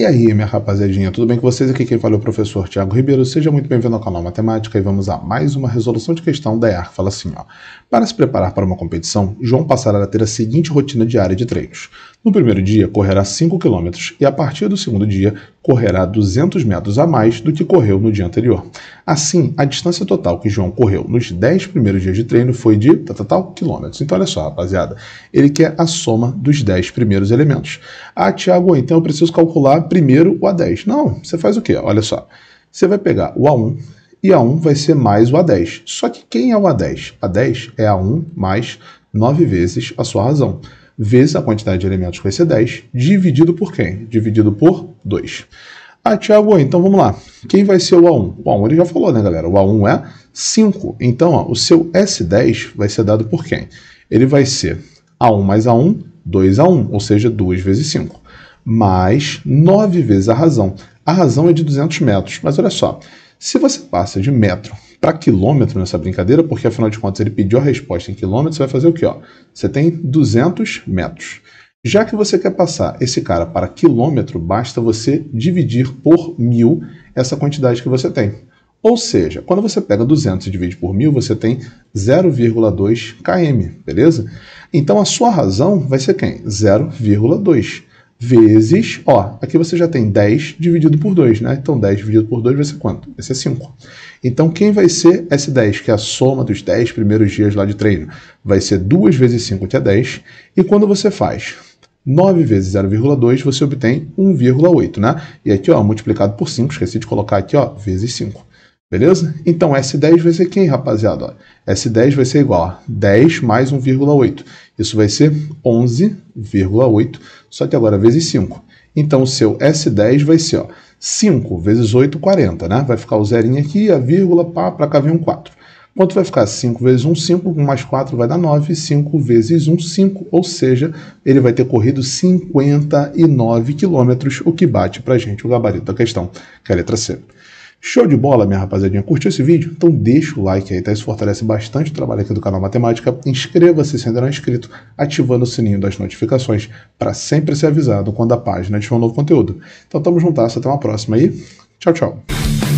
E aí, minha rapaziadinha, tudo bem com vocês? Aqui quem fala é o professor Tiago Ribeiro. Seja muito bem-vindo ao canal Matemática e vamos a mais uma resolução de questão da EAR. Fala assim, ó. Para se preparar para uma competição, João passará a ter a seguinte rotina diária de treinos. No primeiro dia, correrá 5 km e a partir do segundo dia, correrá 200 metros a mais do que correu no dia anterior. Assim, a distância total que João correu nos 10 primeiros dias de treino foi de tal, tá, tá, quilômetros. Então, olha só, rapaziada, ele quer é a soma dos 10 primeiros elementos. Ah, Tiago, então eu preciso calcular primeiro o A10. Não, você faz o quê? Olha só, você vai pegar o A1 e A1 vai ser mais o A10. Só que quem é o A10? A10 é A1 mais 9 vezes a sua razão, vezes a quantidade de elementos que vai ser 10, dividido por quem? Dividido por 2. Ah, Tiago, então vamos lá. Quem vai ser o A1? O A1 ele já falou, né, galera? O A1 é 5. Então, ó, o seu S10 vai ser dado por quem? Ele vai ser A1 mais A1, 2A1, ou seja, 2 vezes 5. Mais 9 vezes a razão. A razão é de 200 metros. Mas olha só, se você passa de metro para quilômetro nessa brincadeira, porque afinal de contas ele pediu a resposta em quilômetros, você vai fazer o quê? Ó? Você tem 200 metros. Já que você quer passar esse cara para quilômetro, basta você dividir por mil essa quantidade que você tem. Ou seja, quando você pega 200 e divide por mil, você tem 0,2 km, beleza? Então a sua razão vai ser quem? 0,2 vezes, ó, aqui você já tem 10 dividido por 2, né? Então 10 dividido por 2 vai ser quanto? Vai ser 5. Então quem vai ser S10, que é a soma dos 10 primeiros dias lá de treino? Vai ser 2 vezes 5, que é 10. E quando você faz 9 vezes 0,2, você obtém 1,8, né? E aqui, ó, multiplicado por 5, esqueci de colocar aqui, ó, vezes 5. Beleza? Então, S10 vai ser quem, rapaziada? S10 vai ser igual a 10 mais 1,8. Isso vai ser 11,8, só que agora vezes 5. Então, o seu S10 vai ser ó, 5 vezes 8, 40, né? Vai ficar o zerinho aqui, a vírgula, pá, para cá vem um 4. Quanto vai ficar? 5 vezes 1, 5, 1 mais 4 vai dar 9, 5 vezes 1, 5, ou seja, ele vai ter corrido 59 quilômetros, o que bate para gente o gabarito da questão, que é a letra C. Show de bola, minha rapaziadinha. Curtiu esse vídeo? Então deixa o like aí, tá? Isso fortalece bastante o trabalho aqui do canal Matemática. Inscreva-se se ainda não é inscrito, ativando o sininho das notificações para sempre ser avisado quando a página tiver um novo conteúdo. Então tamo juntas, até uma próxima aí. Tchau, tchau.